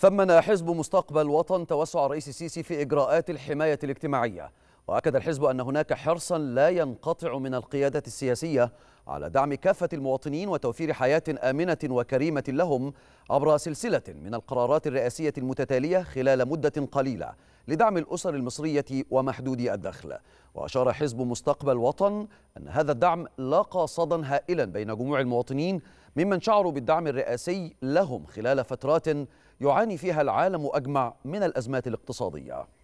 ثمن حزب مستقبل وطن توسع الرئيس السيسي في إجراءات الحماية الاجتماعية وأكد الحزب أن هناك حرصا لا ينقطع من القيادة السياسية على دعم كافة المواطنين وتوفير حياة آمنة وكريمة لهم عبر سلسلة من القرارات الرئاسية المتتالية خلال مدة قليلة لدعم الأسر المصرية ومحدودي الدخل وأشار حزب مستقبل وطن أن هذا الدعم لاقى صدى هائلا بين جموع المواطنين ممن شعروا بالدعم الرئاسي لهم خلال فترات يعاني فيها العالم أجمع من الأزمات الاقتصادية